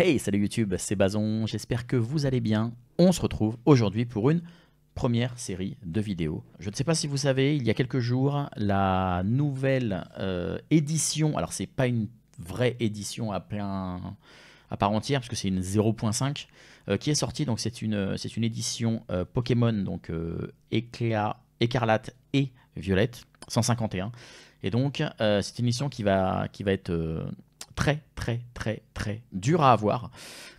Hey, salut YouTube, c'est Bazon, j'espère que vous allez bien. On se retrouve aujourd'hui pour une première série de vidéos. Je ne sais pas si vous savez, il y a quelques jours, la nouvelle euh, édition, alors c'est pas une vraie édition à plein à part entière, parce que c'est une 0.5, euh, qui est sortie, donc c'est une, une édition euh, Pokémon, donc éclat, écarlate et violette, 151. Et donc c'est une édition qui va, qui va être très très très très dur à avoir.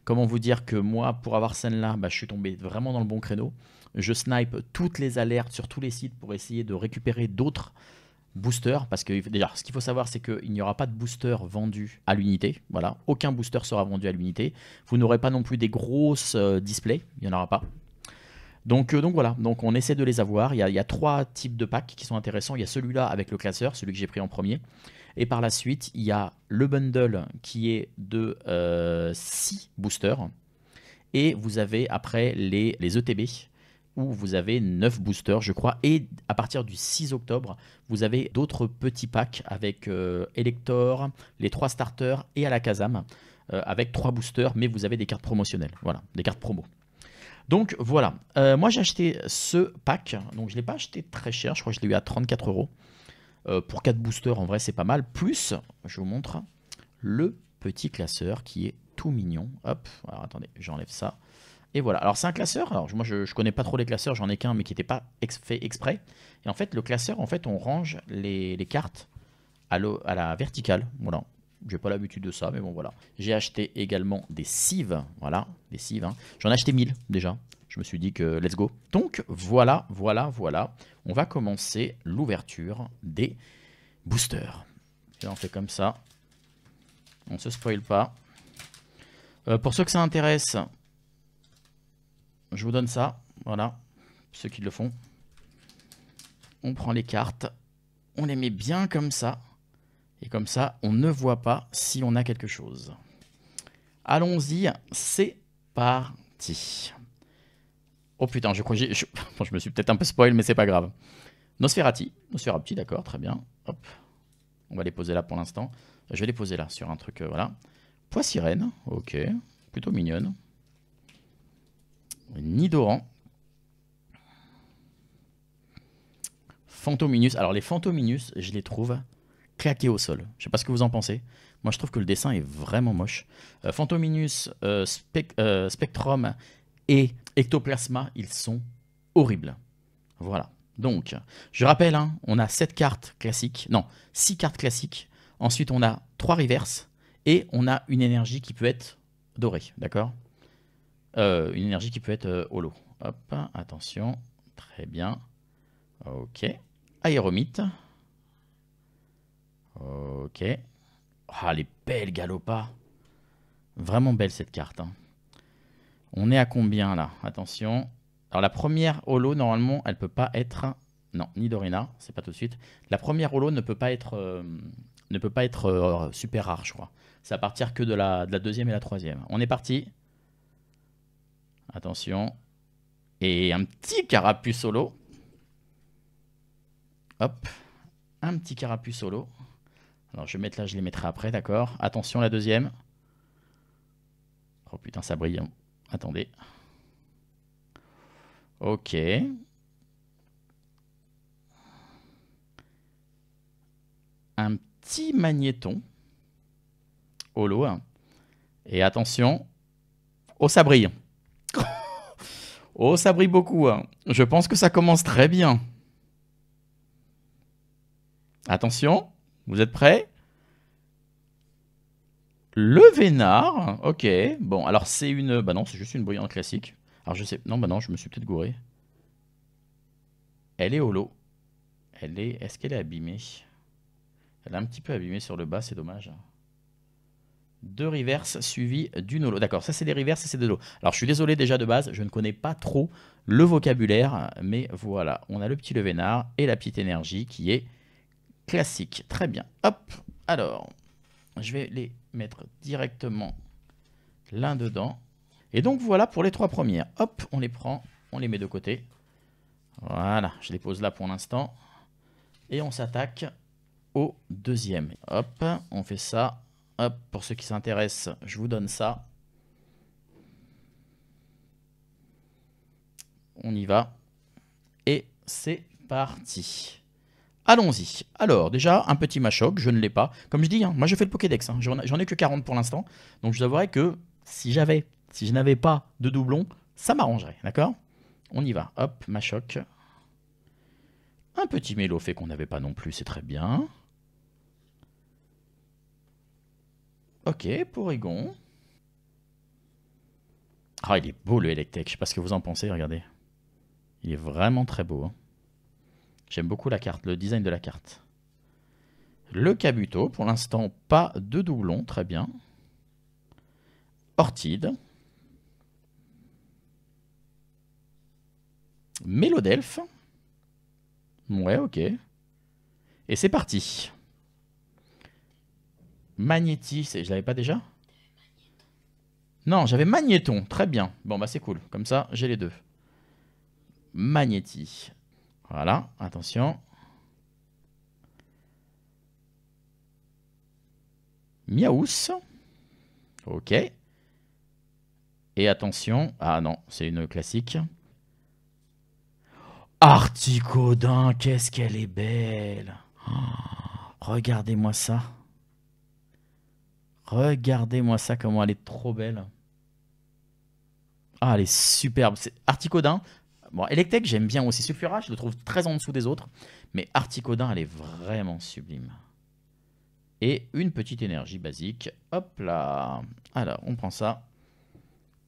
Comment vous dire que moi, pour avoir celle-là, bah, je suis tombé vraiment dans le bon créneau. Je snipe toutes les alertes sur tous les sites pour essayer de récupérer d'autres boosters. Parce que déjà, ce qu'il faut savoir, c'est qu'il n'y aura pas de booster vendu à l'unité. Voilà, aucun booster sera vendu à l'unité. Vous n'aurez pas non plus des grosses euh, displays. Il n'y en aura pas. Donc, euh, donc voilà, donc on essaie de les avoir. il y a trois types de packs qui sont intéressants. Il y a celui-là avec le classeur, celui que j'ai pris en premier. Et par la suite, il y a le bundle qui est de 6 euh, boosters. Et vous avez après les, ETB, e où vous avez 9 boosters, je crois. Et à partir du 6 octobre, vous avez d'autres petits packs avec euh, Elector, les 3 starters et à la euh, avec 3 boosters, mais vous avez des cartes promotionnelles. Voilà, des cartes promo. Donc voilà, moi j'ai acheté ce pack, donc je ne l'ai pas acheté très cher, je crois que je l'ai eu à 34 euros. Euh, pour 4 boosters, en vrai, c'est pas mal. Plus, je vous montre le petit classeur qui est tout mignon. Hop, alors attendez, j'enlève ça. Et voilà, alors c'est un classeur, alors moi je, connais pas trop les classeurs, j'en ai qu'un mais qui n'était pas fait exprès. Et en fait le classeur, en fait on range les, cartes à, à, la verticale, voilà. J'ai pas l'habitude de ça, mais bon voilà. J'ai acheté également des sieves, voilà, des cives. Hein. J'en ai acheté 1000 déjà, je me suis dit que let's go. Donc voilà, voilà, voilà. On va commencer l'ouverture des boosters. on fait comme ça. On se spoil pas. Euh, pour ceux que ça intéresse, je vous donne ça. Voilà. Ceux qui le font. On prend les cartes. On les met bien comme ça. Et comme ça, on ne voit pas si on a quelque chose. Allons-y, c'est parti. Oh putain, je crois que je... je me suis peut-être un peu spoil, mais c'est pas grave. Nosferati. Nosferati, d'accord, très bien. Hop. On va les poser là pour l'instant. Je vais les poser là, sur un truc, euh, voilà. Pois sirène, ok. Plutôt mignonne. Nidoran. Fantominus. Alors les Fantominus, je les trouve claqués au sol. Je sais pas ce que vous en pensez. Moi, je trouve que le dessin est vraiment moche. Phantominus, euh, euh, Spectrum et ectoplasma, ils sont horribles. Voilà. Donc, je rappelle, hein, on a 7 cartes classiques, non, 6 cartes classiques, ensuite on a 3 reverses, et on a une énergie qui peut être dorée, d'accord euh, Une énergie qui peut être euh, holo. Hop, attention, très bien. Ok, aéromite. Ok. Ah, les belles galopas. Vraiment belle cette carte. Hein. On est à combien là Attention. Alors la première holo, normalement, elle peut pas être... Non, ni Dorina, c'est pas tout de suite. La première holo ne peut pas être, euh, ne peut pas être euh, super rare, je crois. C'est à partir que de la, de la deuxième et la troisième. On est parti. Attention. Et un petit carapuce solo. Hop. Un petit carapuce solo. Alors je vais mettre là, je les mettrai après, d'accord. Attention la deuxième. Oh putain, ça brille. Hein. Attendez. Ok. Un petit magnéton. Holo. Et attention. Oh, ça brille. oh, ça brille beaucoup. Hein. Je pense que ça commence très bien. Attention. Vous êtes prêts le Vénard, ok. Bon, alors c'est une... Bah non, c'est juste une brillante classique. Alors je sais... Non, bah non, je me suis peut-être gouré. Elle est holo. Elle est... Est-ce qu'elle est abîmée Elle est un petit peu abîmée sur le bas, c'est dommage. Deux reverse suivi d'une holo. D'accord, ça c'est des reverse et c'est de l'eau. Alors je suis désolé déjà de base, je ne connais pas trop le vocabulaire, mais voilà. On a le petit le vénard et la petite énergie qui est classique. Très bien. Hop, alors... Je vais les mettre directement l'un dedans. Et donc voilà pour les trois premières. Hop, on les prend, on les met de côté. Voilà, je les pose là pour l'instant. Et on s'attaque au deuxième. Hop, on fait ça. Hop, pour ceux qui s'intéressent, je vous donne ça. On y va. Et c'est parti. Allons-y. Alors, déjà, un petit machoc, je ne l'ai pas. Comme je dis, hein, moi je fais le Pokédex, hein. j'en ai que 40 pour l'instant. Donc je vous que si j'avais, si je n'avais pas de doublon, ça m'arrangerait, d'accord On y va. Hop, machoc. Un petit mélo fait qu'on n'avait pas non plus, c'est très bien. Ok, Porygon. Ah, il est beau le Electek, je sais pas ce que vous en pensez, regardez. Il est vraiment très beau. Hein. J'aime beaucoup la carte, le design de la carte. Le Cabuto, pour l'instant pas de doublon, très bien. Ortide. Mélodelf. Ouais, ok. Et c'est parti. Magnéti, je l'avais pas déjà Non, j'avais Magnéton, très bien. Bon, bah c'est cool, comme ça j'ai les deux. Magnéti. Voilà, attention. Miaous. Ok. Et attention. Ah non, c'est une classique. Articodin, qu'est-ce qu'elle est belle. Ah, regardez-moi ça. Regardez-moi ça, comment elle est trop belle. Ah, elle est superbe. Articodin, Bon, Electek, j'aime bien aussi. Sulfura, je le trouve très en dessous des autres. Mais Articodin, elle est vraiment sublime. Et une petite énergie basique. Hop là. Alors, on prend ça.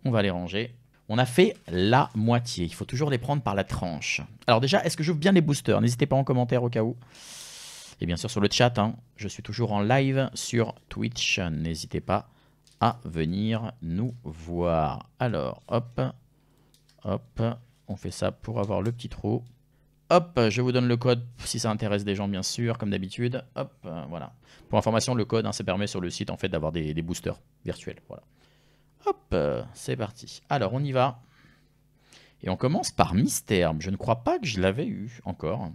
On va les ranger. On a fait la moitié. Il faut toujours les prendre par la tranche. Alors déjà, est-ce que j'ouvre bien les boosters N'hésitez pas en commentaire au cas où. Et bien sûr sur le chat, hein, je suis toujours en live sur Twitch. N'hésitez pas à venir nous voir. Alors, hop, hop, on fait ça pour avoir le petit trou. Hop, je vous donne le code si ça intéresse des gens, bien sûr, comme d'habitude. Hop, euh, voilà. Pour information, le code, hein, ça permet sur le site, en fait, d'avoir des, boosters virtuels. Voilà. Hop, euh, c'est parti. Alors, on y va. Et on commence par Mystère. Je ne crois pas que je l'avais eu encore.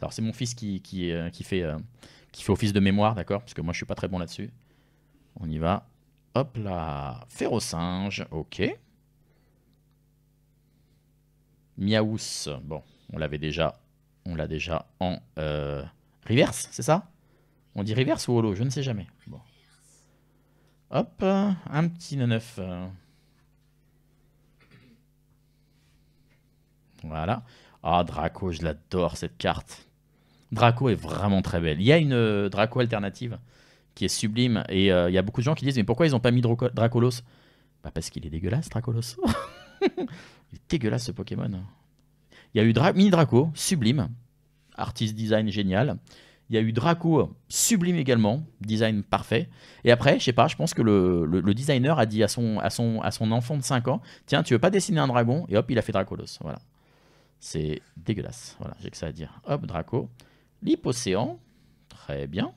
Alors, c'est mon fils qui, qui euh, fait, office de mémoire, d'accord Parce que moi, je suis pas très bon là-dessus. On y va. Hop là. singe ok. Miaous, bon, on l'avait déjà, on l'a déjà en euh, reverse, c'est ça On dit reverse ou holo, je ne sais jamais. Hop, un petit 9 Voilà. Ah, Draco, je l'adore cette carte. Draco est vraiment très belle. Il y a une euh, Draco alternative qui est sublime. Et euh, il y a beaucoup de gens qui disent, mais pourquoi ils n'ont pas mis Dracolos bah Parce qu'il est dégueulasse, Dracolos. dégueulasse ce Pokémon. Il y a eu Mini Draco, sublime. artiste design génial. Il y a eu Draco, sublime également, design parfait. Et après, je sais pas, je pense que le, le, designer a dit à son, à, son, à son enfant de 5 ans Tiens, tu veux pas dessiner un dragon Et hop, il a fait Dracolos. Voilà. C'est dégueulasse. Voilà, j'ai que ça à dire. Hop, Draco. Lipocéan Très bien.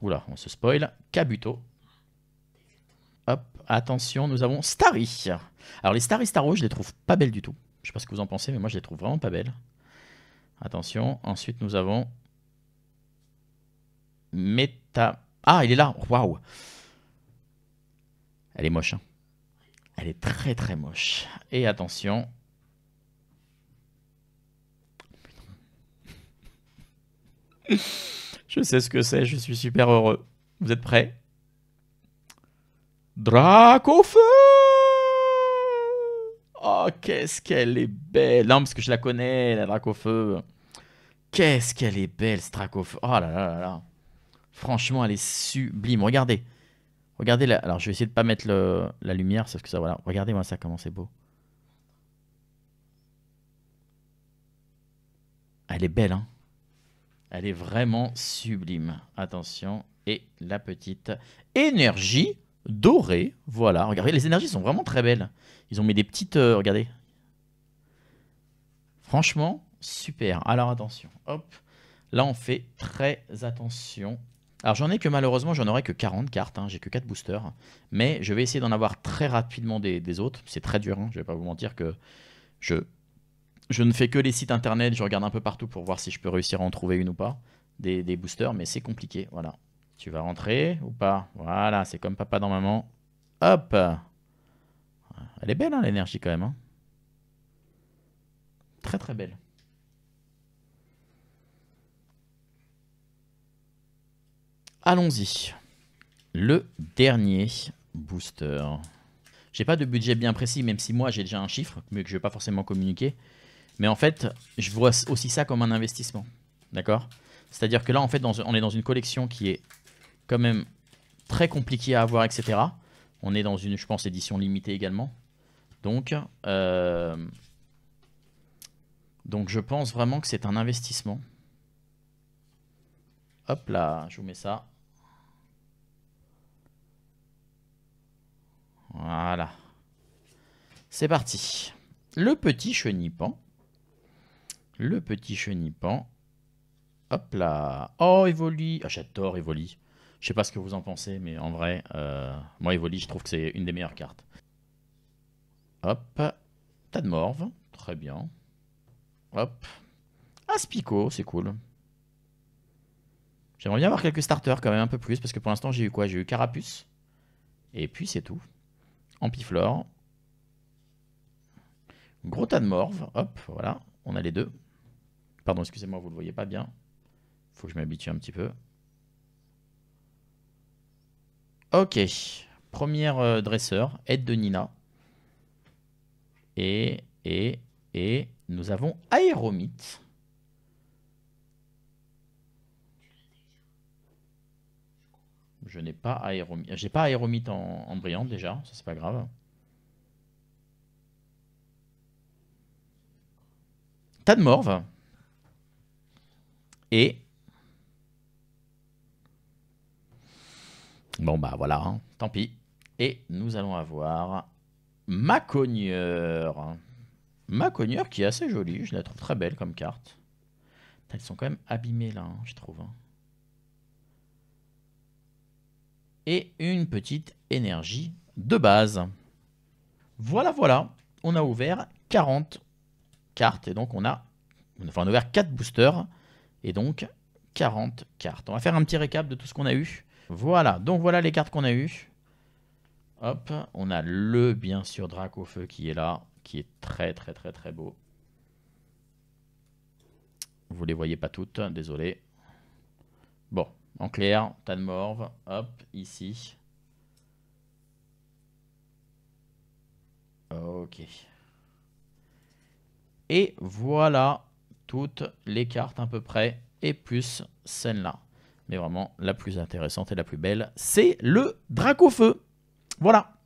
Oula, on se spoil. Kabuto. Hop, attention, nous avons Starry. Alors les Starry Starro, je les trouve pas belles du tout. Je sais pas ce que vous en pensez, mais moi je les trouve vraiment pas belles. Attention, ensuite nous avons Meta... Ah, il est là Waouh Elle est moche, hein. Elle est très très moche. Et attention... je sais ce que c'est, je suis super heureux. Vous êtes prêts Dracofeu! Oh, qu'est-ce qu'elle est belle! Non, parce que je la connais, la Dracofeu. Qu'est-ce qu'elle est belle, cette Dracofeu. Oh là là là là. Franchement, elle est sublime. Regardez. Regardez là. Alors, je vais essayer de pas mettre la lumière, sauf que ça, voilà. Regardez-moi ça, comment c'est beau. Elle est belle, hein. Elle est vraiment sublime. Attention. Et la petite énergie doré. Voilà, regardez, les énergies sont vraiment très belles. Ils ont mis des petites... Euh, regardez. Franchement, super. Alors attention, hop. Là, on fait très attention. Alors j'en ai que malheureusement, j'en aurai que 40 cartes, hein. j'ai que 4 boosters. Mais je vais essayer d'en avoir très rapidement des, autres. C'est très dur, hein. je vais pas vous mentir que je, je ne fais que les sites internet, je regarde un peu partout pour voir si je peux réussir à en trouver une ou pas, des, des boosters, mais c'est compliqué, voilà. Tu vas rentrer ou pas Voilà, c'est comme papa dans maman. Hop Elle est belle, hein, l'énergie, quand même. Hein. très, très belle. Allons-y. Le dernier booster. J'ai pas de budget bien précis, même si moi j'ai déjà un chiffre, mais que je vais pas forcément communiquer. Mais en fait, je vois aussi ça comme un investissement. D'accord C'est-à-dire que là, en fait, on est dans une collection qui est quand même très compliqué à avoir, etc. On est dans une, je pense, édition limitée également. Donc, euh, donc je pense vraiment que c'est un investissement. Hop là, je vous mets ça. Voilà. C'est parti. Le petit chenipan. Le petit chenipan. Hop là. Oh, Evoli. Ah, j'adore Evoli. Je sais pas ce que vous en pensez, mais en vrai, euh, moi, Evoli, je trouve que c'est une des meilleures cartes. Hop. Tas de morve. Très bien. Hop. Aspico, c'est cool. J'aimerais bien avoir quelques starters quand même un peu plus, parce que pour l'instant, j'ai eu quoi J'ai eu Carapuce. Et puis, c'est tout. Ampiflore. Gros tas de morve. Hop, voilà. On a les deux. Pardon, excusez-moi, vous le voyez pas bien. Faut que je m'habitue un petit peu. Ok. Première euh, dresseur, aide de Nina. Et, et, et nous avons Aéromite. Je n'ai pas Aéromite. J'ai pas Aéromite en, brillante déjà, ça c'est pas grave. T'as de Morve. Et Bon, bah voilà, hein. tant pis. Et nous allons avoir ma cogneur. qui est assez jolie, je la trouve très belle comme carte. Elles sont quand même abîmées là, hein, je trouve. Hein. Et une petite énergie de base. Voilà, voilà, on a ouvert 40 cartes et donc on a, enfin on a ouvert 4 boosters et donc 40 cartes. On va faire un petit récap de tout ce qu'on a eu. Voilà, donc voilà les cartes qu'on a eues. Hop, on a le, bien sûr, Drac au feu qui est là, qui est très très très très beau. Vous les voyez pas toutes, hein, désolé. Bon, en clair, tas hop, ici. Ok. Et voilà toutes les cartes à peu près, et plus celle-là mais vraiment la plus intéressante et la plus belle, c'est le feu Voilà.